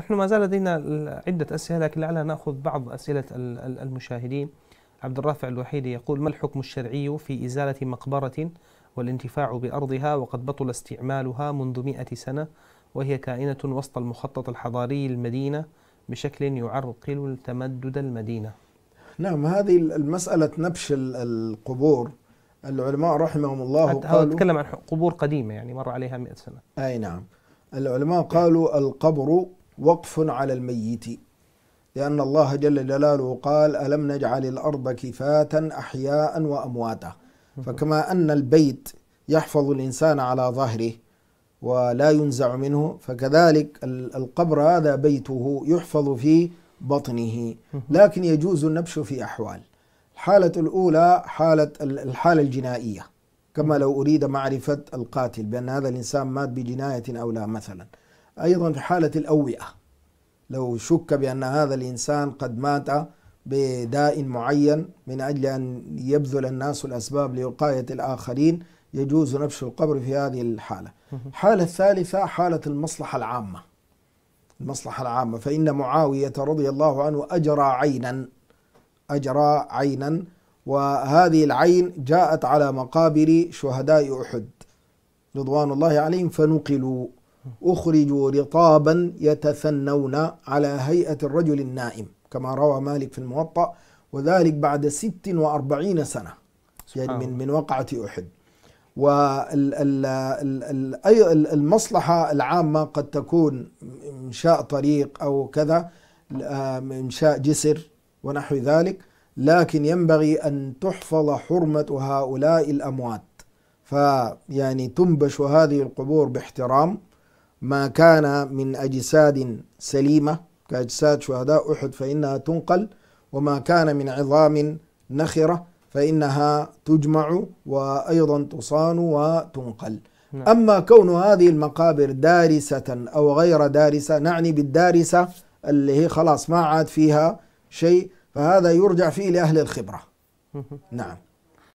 نحن ما زال لدينا عدة أسئلة لكن لعلنا نأخذ بعض أسئلة المشاهدين عبد الرافع الوحيدي يقول ما الحكم الشرعي في إزالة مقبرة والانتفاع بأرضها وقد بطل استعمالها منذ مئة سنة وهي كائنة وسط المخطط الحضاري المدينة بشكل يعرقل تمدد المدينة نعم هذه المسألة نبش القبور العلماء رحمهم الله قالوا أتكلم عن قبور قديمة يعني مر عليها مئة سنة أي نعم العلماء قالوا القبر وقف على الميت لأن الله جل جلاله قال ألم نجعل الأرض كفاتا أحياء وأمواتا فكما أن البيت يحفظ الإنسان على ظهره ولا ينزع منه فكذلك القبر هذا بيته يحفظ في بطنه لكن يجوز النبش في أحوال الحالة الأولى حالة الحالة الجنائية كما لو أريد معرفة القاتل بأن هذا الإنسان مات بجناية أو لا مثلا أيضا في حالة الأوئة لو شك بأن هذا الإنسان قد مات بداء معين من أجل أن يبذل الناس الأسباب لوقاية الآخرين يجوز نبش القبر في هذه الحالة الحالة الثالثة حالة المصلحة العامة المصلحة العامة فإن معاوية رضي الله عنه أجرى عينا أجرى عينا وهذه العين جاءت على مقابر شهداء أحد رضوان الله عليهم فنقلوا أخرجوا رطابا يتثنون على هيئة الرجل النائم كما روى مالك في الموطأ وذلك بعد ست وأربعين سنة يعني من, من وقعة أحد والمصلحة العامة قد تكون إنشاء طريق أو كذا إنشاء آه، جسر ونحو ذلك لكن ينبغي أن تحفظ حرمة هؤلاء الأموات فيعني تنبش هذه القبور باحترام ما كان من أجساد سليمة كأجساد شهداء أحد فإنها تنقل وما كان من عظام نخرة فإنها تجمع وأيضا تصان وتنقل نعم. أما كون هذه المقابر دارسة أو غير دارسة نعني بالدارسة اللي هي خلاص ما عاد فيها شيء فهذا يرجع فيه لأهل الخبرة نعم